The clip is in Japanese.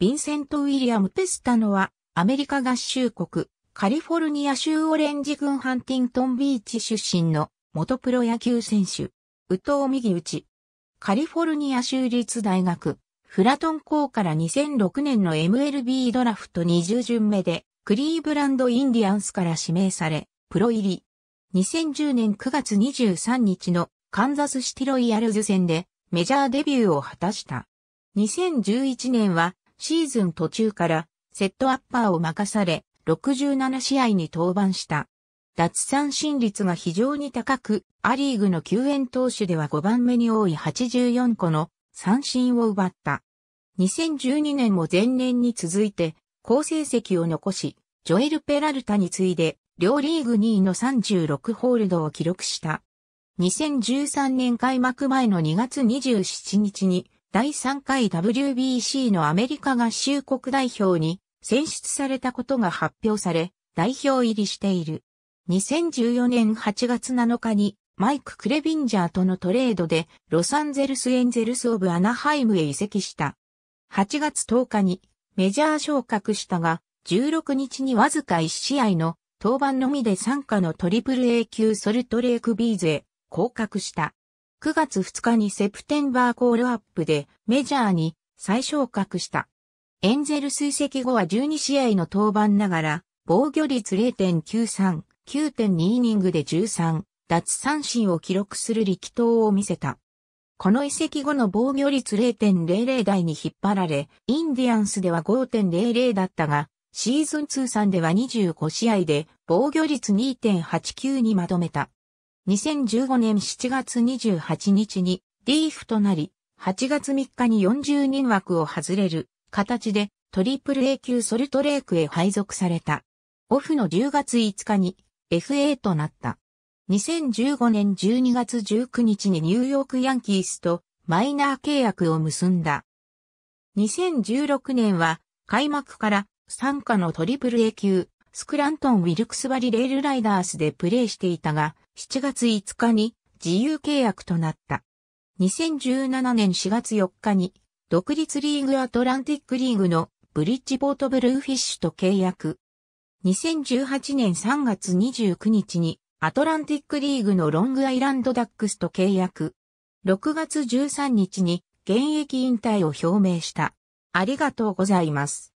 ヴィンセント・ウィリアム・ペスタノは、アメリカ合衆国、カリフォルニア州オレンジ郡ハンティントンビーチ出身の元プロ野球選手、宇藤右打ち。カリフォルニア州立大学、フラトン校から2006年の MLB ドラフト20巡目で、クリーブランド・インディアンスから指名され、プロ入り。2010年9月23日のカンザスシティロイヤルズ戦でメジャーデビューを果たした。2011年はシーズン途中からセットアッパーを任され、67試合に登板した。脱三振率が非常に高く、アリーグの救援投手では5番目に多い84個の三振を奪った。2012年も前年に続いて、好成績を残し、ジョエル・ペラルタに次いで、両リーグ2位の36ホールドを記録した。2013年開幕前の2月27日に、第3回 WBC のアメリカ合衆国代表に選出されたことが発表され、代表入りしている。2014年8月7日にマイク・クレビンジャーとのトレードでロサンゼルス・エンゼルス・オブ・アナハイムへ移籍した。8月10日にメジャー昇格したが、16日にわずか1試合の登板のみで参加のトリプル A 級ソルトレークビーズへ降格した。9月2日にセプテンバーコールアップでメジャーに再昇格した。エンゼルス移籍後は12試合の登板ながら、防御率0.93、9.2イニングで13、奪三振を記録する力投を見せた。この移籍後の防御率0.00台に引っ張られ、インディアンスでは5.00だったが、シーズン通算では25試合で防御率2.89にまとめた。2015年7月28日にリーフとなり、8月3日に40人枠を外れる形でトリプル A 級ソルトレークへ配属された。オフの10月5日に FA となった。2015年12月19日にニューヨークヤンキースとマイナー契約を結んだ。2016年は開幕から参加のトリプル A 級スクラントン・ウィルクスバリ・レールライダースでプレーしていたが、7月5日に自由契約となった。2017年4月4日に、独立リーグアトランティックリーグのブリッジボートブルーフィッシュと契約。2018年3月29日に、アトランティックリーグのロングアイランドダックスと契約。6月13日に現役引退を表明した。ありがとうございます。